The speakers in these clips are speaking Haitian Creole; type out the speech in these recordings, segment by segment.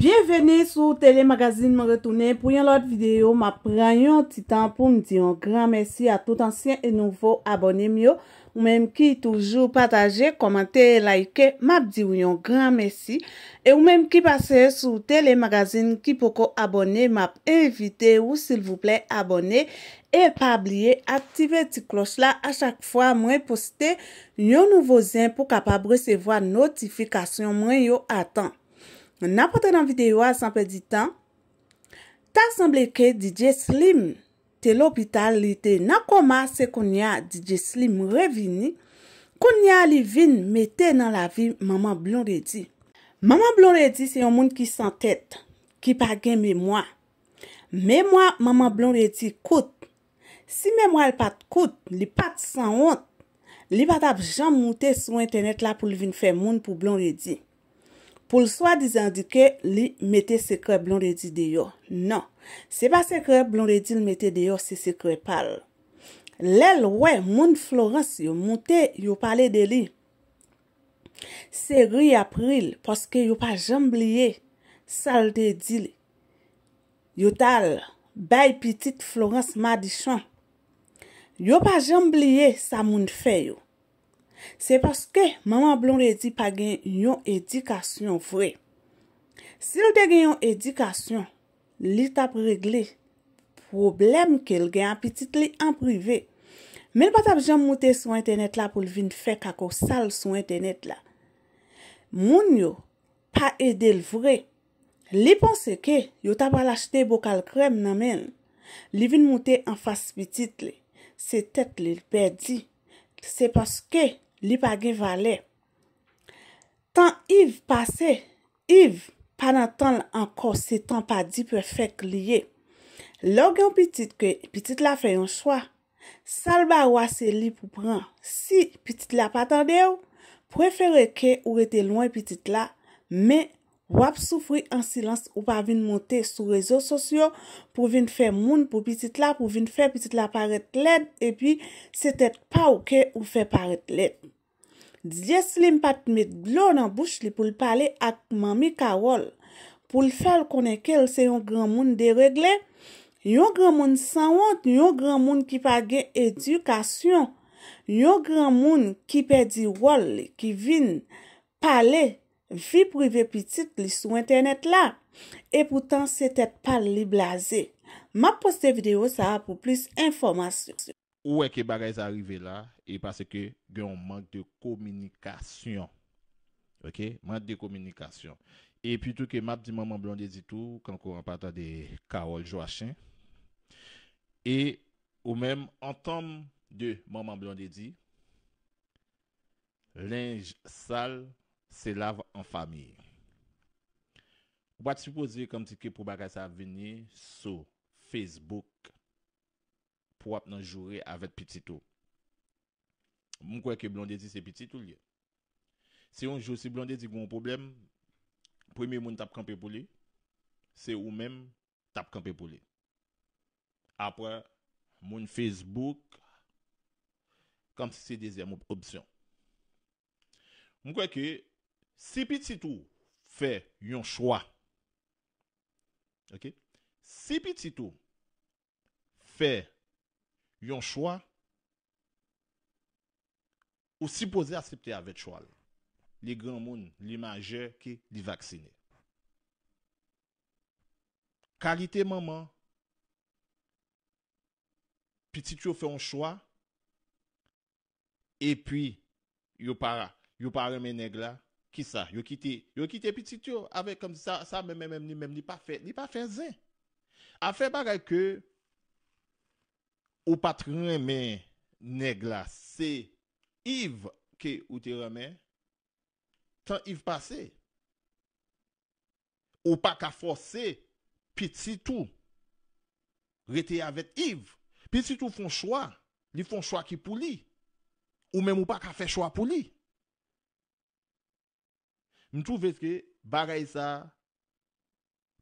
Bienveni sou telemagazin mwen retounen pou yon lot videyo ma preyon ti tan pou mdi yon gran mersi a tout ansyen e nouvo abonem yo ou menm ki toujou pataje, komante, laike, map di yon gran mersi e ou menm ki pase sou telemagazin ki poko abonem map evite ou sil vouple abonem e pa bliye aktive ti klos la a chak fwa mwen poste yon nouvo zyen pou kapab resevo a notifikasyon mwen yo atan Mwen apote nan videyo al sanpe di tan, ta sanble ke DJ Slim te lopital li te nan koma se koun ya DJ Slim revini, koun ya li vin mette nan la vi maman blon redi. Maman blon redi se yon moun ki san tet, ki pa gen mè mwa. Mè mwa maman blon redi kout. Si mè mwa l pat kout, li pat san wot, li pat ap jan moutè sou internet la pou li vin fe moun pou blon redi. Poul swa dizan di ke li mette sekre blon redi de yo. Nan, se pa sekre blon redi li mette de yo se sekre pal. Lel we, moun Florence yo moute yo pale de li. Se gri april, poske yo pa jamb liye, salte di li. Yo tal, bay pitit Florence madishan. Yo pa jamb liye sa moun fe yo. Se paske, maman blon re di pa gen yon edikasyon vre. Si nou te gen yon edikasyon, li tap regle problem ke l gen an pitit li an prive. Men patap jom moute sou entenet la pou l vin fek akou sal sou entenet la. Moun yo, pa ede l vre. Li panse ke, yo tap al achete bokal krem nan men. Li vin moute an fas pitit li. Se tet li l perdi. Se paske... Li pa ge valè. Tan yiv pase, yiv pa nan tan anko se tan pa di pe fèk liye. Log yon pitit ke pitit la fè yon chwa. Salba wase li pou pran. Si pitit la patande ou, preferè ke ou rete loin pitit la. Me wap soufri an silans ou pa vin monte sou rezo sosyo pou vin fè moun pou pitit la pou vin fè pitit la paret led. E pi se tèt pa ou ke ou fè paret led. Dyes li m pat mi glou nan bouch li pou li pale ak mami ka wol. Pou li fel konen kel se yon gran moun de regle. Yon gran moun san wot, yon gran moun ki pa gen edukasyon. Yon gran moun ki pe di wol, ki vin pale, vi prive pitit li sou internet la. E poutan se tet pale li blaze. Ma poste video sa apou plis informasyon. Ou e ke bagay sa arrive la, e pase ke gen on mank de kominikasyon. Ok, mank de kominikasyon. E pi tou ke map di maman blondi di tou, kan kou an pata de Kaol Joachin. E ou men, an tom de maman blondi di, lenge sal se lav an fami. Ou bat si posey konm ti ke pou bagay sa veni sou Facebook. pou ap nan jouri avet piti tou. Mwen kwa ke blonde di se piti tou li. Se yon jouri se blonde di gwen poublem, premi moun tap kampe pouli, se ou men tap kampe pouli. Apo, moun Facebook, kampe se dese moun poption. Mwen kwa ke, se piti tou fè yon chwa, se piti tou fè yon, yon chwa, ou sipoze asipte avet chwal, li gran moun, li maje ki li vaksine. Kalite maman, pitit yo fe yon chwa, e pi, yo para, yo para meneg la, ki sa, yo kite, yo kite pitit yo, ave kom sa, sa men men men men, ni pa fe, ni pa fe zin. A fe bara ke, Ou pa tremen negla se yiv ke ou te remen, tan yiv pase. Ou pa ka fose, pi si tou rete yavet yiv, pi si tou fon chwa, li fon chwa ki pou li, ou men mou pa ka fe chwa pou li. Mou tou vezke bagay sa,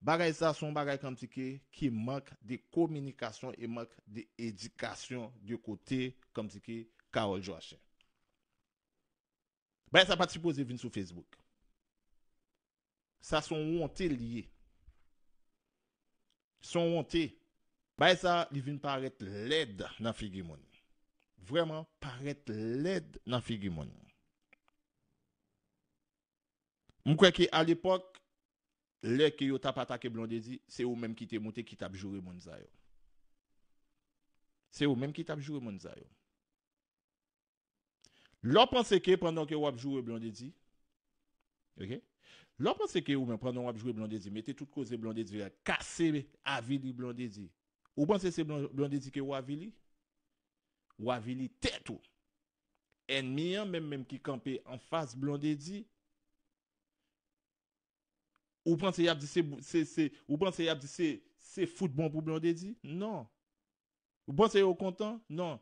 Bagay sa son bagay kamsike ki mank de komunikasyon e mank de edikasyon de kote kamsike Kaol Joachim. Baye sa patipo ze vin sou Facebook. Sa son wante liye. Son wante. Baye sa li vin paret led nan figi moun. Vreman paret led nan figi moun. Mwen kweke al epok, Lèk ki yo tap atake blondedi, se ou menm ki te monte ki tap joure moun zayon. Se ou menm ki tap joure moun zayon. Lò panse ke pendant ki wap joure blondedi? Lò panse ke ou menm pendant wap joure blondedi, mette tout kose blondedi, kase avili blondedi. Ou panse se blondedi ke wavili? Wavili tetou. En mi an menm menm ki kampe an fase blondedi, Ou pran se y ap di se foute bon pou blan de di? Non. Ou pran se yo kontan? Non.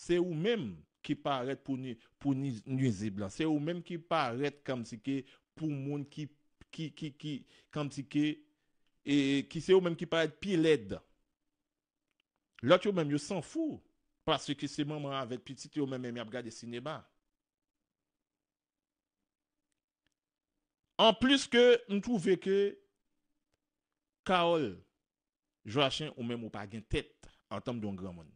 Se yo menm ki paret pou nye ze blan. Se yo menm ki paret kamsike pou moun ki kamsike. E ki se yo menm ki paret pi led. Lò ki yo menm yo san fou. Pas se ki se menm avet pi titi yo menm y ap gade sinema. An plis ke nou trouve ke Kaol Joachin ou menm ou pa gen tet An tom don gran mon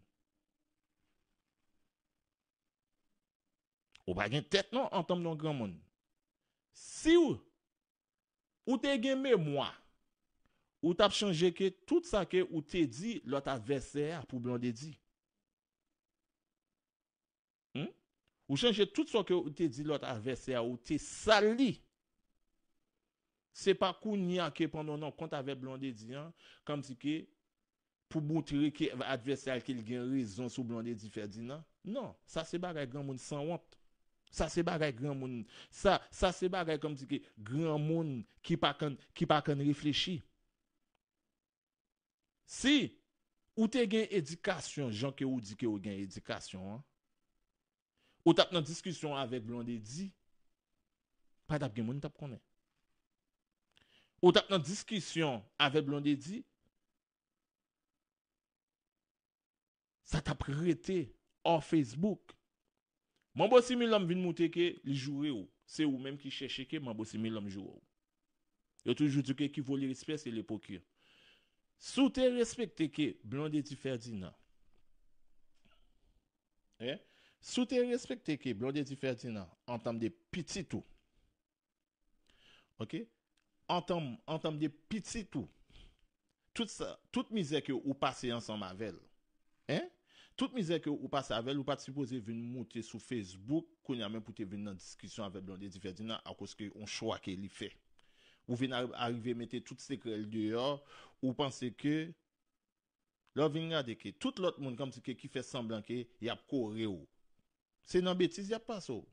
Ou pa gen non, tet nan An tom don gran mon Si ou Ou te gen me mwa Ou tap chanje ke tout sa ke Ou te di lot avesea pou blande di hmm? Ou chanje tout sa ke Ou te sali Se pa kou ni a ke pandon an kont ave Blondie di an, Kam si ke pou moutri ke adverse al ke li gen rezon sou Blondie di ferdi nan? Nan, sa se bagay gran moun san wap. Sa se bagay gran moun, sa, sa se bagay kam si ke gran moun ki pa kan, ki pa kan reflechi. Si, ou te gen edikasyon, jan ke ou di ke ou gen edikasyon an, Ou tap nan diskisyon ave Blondie di, Pa tap gen moun tap konen. Ou tap nan diskisyon ave Blondie Di. Sa tap rete an Facebook. Mwen bo si mil lom vin mwote ke, li jwwe ou. Se ou menm ki cheshe ke, mwen bo si mil lom jwwe ou. Yo toujou di ke ki vo li respes e li pokir. Sou te respekte ke, Blondie Di Ferdina. Eh? Sou te respekte ke, Blondie Di Ferdina, an tam de piti tou. Ok? Entam, entam de piti tou, tout sa, tout mize ke ou pase yansan mavel, eh, tout mize ke ou pase avel, ou pati suppose vin mouti sou Facebook, koun ya men pote vin nan diskisyon ave blonde di ferdi nan akoske yon chwa ke li fe, ou vin arrive mette tout sekel diyor, ou panse ke, lor vin nade ke, tout lot moun kamse ke ki fese semblan ke yap kore ou, se nan betis yap pa sou,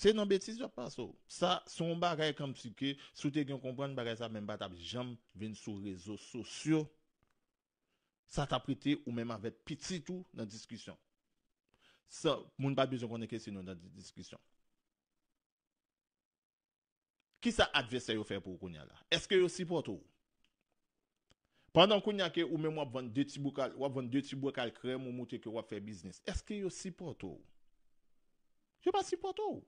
Se nan betis yo pa so. Sa, son bagay kam si ke, sou te gen kompran bagay sa, men batab jem ven sou rezo sosyo. Sa taprite ou men avet pitit ou nan diskisyon. Sa, moun pa bizon konen ke sinon nan diskisyon. Ki sa advesen yo fe pou kounya la? Eske yo sipoto ou? Pendan kounya ke ou men wap vande de ti bokal, wap vande de ti bokal krem ou moutek yo wap fe biznes. Eske yo sipoto ou? Yo pa sipoto ou?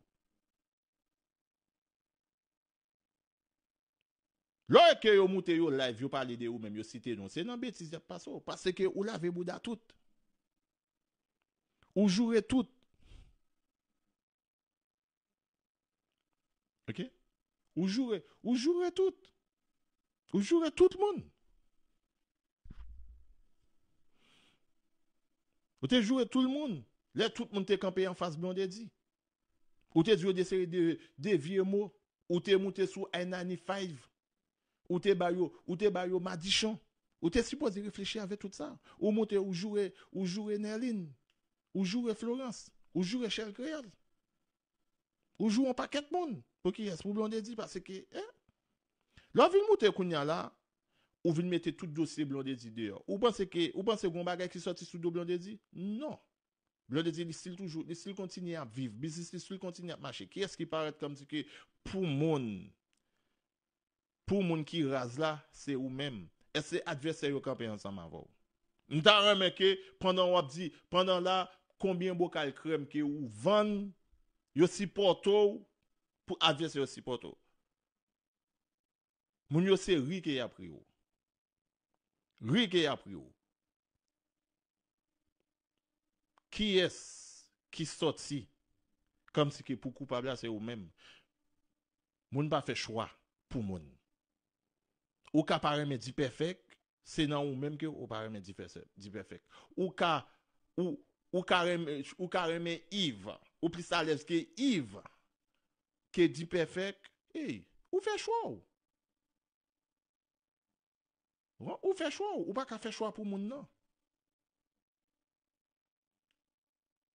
Loi ke yo moute yo live, yo pali de ou, menm yo site nou, se nan beti se pa so. Pase ke ou la ve mou da tout. Ou joure tout. Ok? Ou joure, ou joure tout. Ou joure tout moun. Ou te joure tout moun. Le tout moun te kampe en fasse blan de di. Ou te joure de seri de, de vie mou. Ou te moute sou N95. Ou te bayo, ou te bayo ma di chan. Ou te sipozi refleche ave tout sa. Ou mote ou jure, ou jure Nerlin. Ou jure Florence. Ou jure Cherkrel. Ou jure an paket moun. Fokye yas pou Blondedi pase ki, eh. Lan vin mote koun ya la. Ou vin mette tout dosi Blondedi de ya. Ou panse ki, ou panse goun bagay ki soti sou do Blondedi. Non. Blondedi li stil toujou. Li stil kontini ap viv. Li stil kontini ap mache. Ki yas ki paret kom ti ki pou moun. pou moun ki raz la, se ou mem. Ese advese yo kapen yon saman vou. Nta reme ke, pandan wap di, pandan la, kombien bokal krem ke ou van, yo si portou, pou advese yo si portou. Moun yo se ri ke yapri ou. Ri ke yapri ou. Ki es, ki soti, kom si ke pou koupa bla se ou mem, moun pa fe chwa pou moun. Ou ka pareme di pefek, senan ou menm ke ou pareme di pefek. Ou ka reme iv, ou plis alezke iv, ke di pefek, e, ou fe chwa ou. Ou fe chwa ou, ou ba ka fe chwa pou moun nan.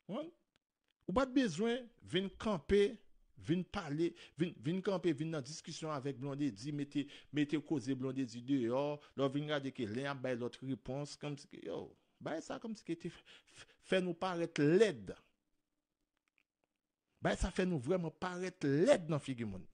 Ou ba de bezwen ven kampe. vin pa le, vin kampe, vin nan diskisyon avek blondè di, metè kosè blondè di de yo, lò vin gade ke lèm, bay lot repons yo, bay sa kom si ke te fè nou paret led bay sa fè nou vwèm paret led nan figi moun